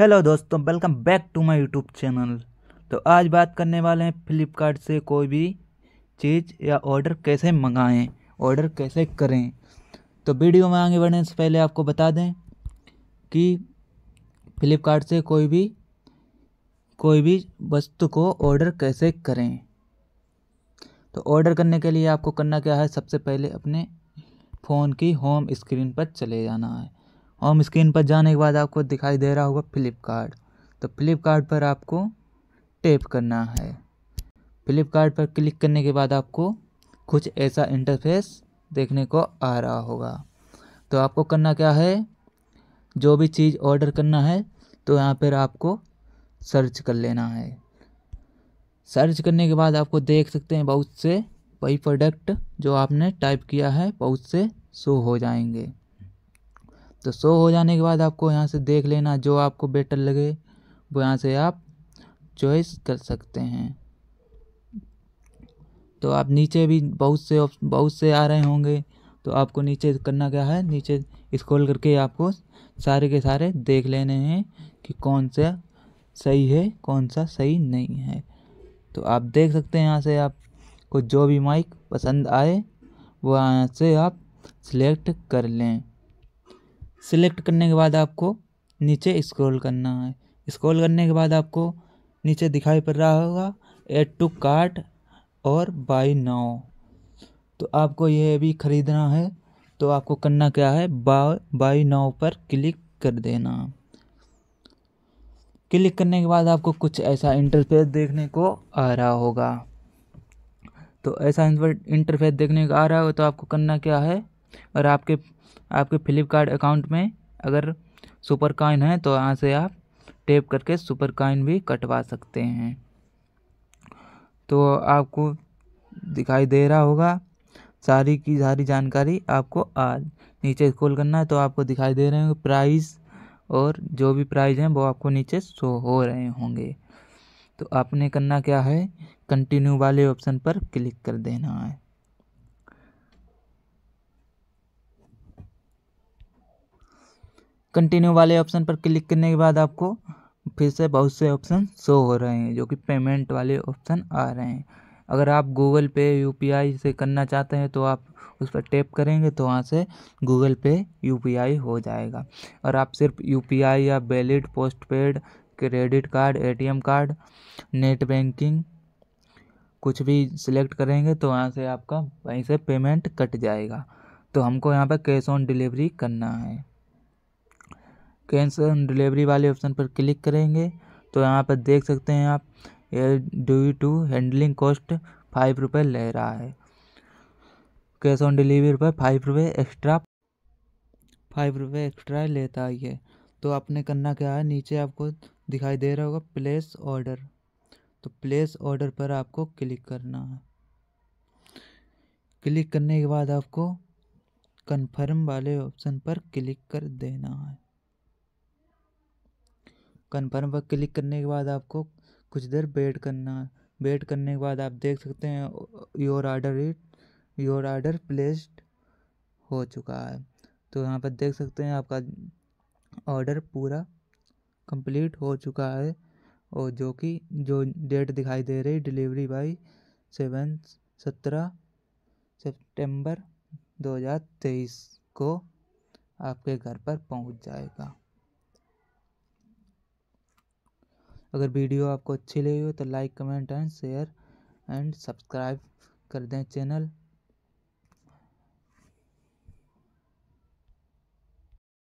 hello दोस्तों welcome back to my YouTube channel तो आज बात करने वाले हैं फ्लिपकार्ट से कोई भी चीज़ या ऑर्डर कैसे मंगाएं ऑर्डर कैसे करें तो वीडियो में आगे बढ़ने से पहले आपको बता दें कि फ्लिपकार्ट से कोई भी कोई भी वस्तु को ऑर्डर कैसे करें तो ऑर्डर करने के लिए आपको करना क्या है सबसे पहले अपने फ़ोन की होम स्क्रीन पर चले जाना है होम स्क्रीन पर जाने के बाद आपको दिखाई दे रहा होगा फ्लिपकार्ट तो फ्लिपकार्ट पर आपको टैप करना है फ्लिपकार्ट पर क्लिक करने के बाद आपको कुछ ऐसा इंटरफेस देखने को आ रहा होगा तो आपको करना क्या है जो भी चीज़ ऑर्डर करना है तो यहाँ पर आपको सर्च कर लेना है सर्च करने के बाद आपको देख सकते हैं बहुत से वही प्रोडक्ट जो आपने टाइप किया है बहुत से शो हो जाएंगे तो शो हो जाने के बाद आपको यहाँ से देख लेना जो आपको बेटर लगे वो यहाँ से आप चॉइस कर सकते हैं तो आप नीचे भी बहुत से बहुत से आ रहे होंगे तो आपको नीचे करना क्या है नीचे स्क्रॉल करके आपको सारे के सारे देख लेने हैं कि कौन सा सही है कौन सा सही नहीं है तो आप देख सकते हैं यहाँ से आपको जो भी माइक पसंद आए वो यहाँ से आप सिलेक्ट कर लें सिलेक्ट करने के बाद आपको नीचे स्क्रॉल करना है स्क्रॉल करने के बाद आपको नीचे दिखाई पड़ रहा होगा एड टू कार्ट और बाई नाउ तो आपको यह भी ख़रीदना है तो आपको करना क्या है बाय बाई नाउ पर क्लिक कर देना क्लिक करने के बाद आपको कुछ ऐसा इंटरफेस देखने को आ रहा होगा तो ऐसा इंटरफेस देखने को आ रहा होगा तो आपको करना क्या है और आपके आपके फ्लिपकार्ट अकाउंट में अगर सुपर कॉइन है तो यहाँ से आप टेप करके सुपर कॉइन भी कटवा सकते हैं तो आपको दिखाई दे रहा होगा सारी की सारी जानकारी आपको आज नीचे स्क्रॉल करना है तो आपको दिखाई दे रहे होंगे प्राइस और जो भी प्राइस हैं वो आपको नीचे शो हो रहे होंगे तो आपने करना क्या है कंटिन्यू वाले ऑप्शन पर क्लिक कर देना है कंटिन्यू वाले ऑप्शन पर क्लिक करने के बाद आपको फिर से बहुत से ऑप्शन शो हो रहे हैं जो कि पेमेंट वाले ऑप्शन आ रहे हैं अगर आप गूगल पे यू से करना चाहते हैं तो आप उस पर टैप करेंगे तो वहाँ से गूगल पे यू हो जाएगा और आप सिर्फ यू या valid post paid credit card a card net banking कुछ भी सिलेक्ट करेंगे तो वहाँ से आपका वहीं से पेमेंट कट जाएगा तो हमको यहाँ पर कैश ऑन डिलीवरी करना है कैंसल ऑन डिलीवरी वाले ऑप्शन पर क्लिक करेंगे तो यहाँ पर देख सकते हैं आप due to handling cost five रुपये ले रहा है कैश ऑन डिलीवरी पर फाइव रुपये एक्स्ट्रा फाइव रुपये एक्स्ट्रा लेता है ये तो आपने करना क्या है नीचे आपको दिखाई दे रहा होगा प्लेस ऑर्डर तो प्लेस ऑर्डर पर आपको क्लिक करना है क्लिक करने के बाद आपको कन्फर्म वाले ऑप्शन पर क्लिक कर देना है कन्फर्म पर क्लिक करने के बाद आपको कुछ देर वेट करना वेट करने के बाद आप देख सकते हैं your order it your order placed हो चुका है तो यहाँ पर देख सकते हैं आपका ऑर्डर पूरा कंप्लीट हो चुका है और जो कि जो डेट दिखाई दे रही डिलीवरी बाई सेवन सत्रह सितंबर 2023 को आपके घर पर पहुंच जाएगा अगर वीडियो आपको अच्छी लगी हो तो like comment and share and subscribe कर दें चैनल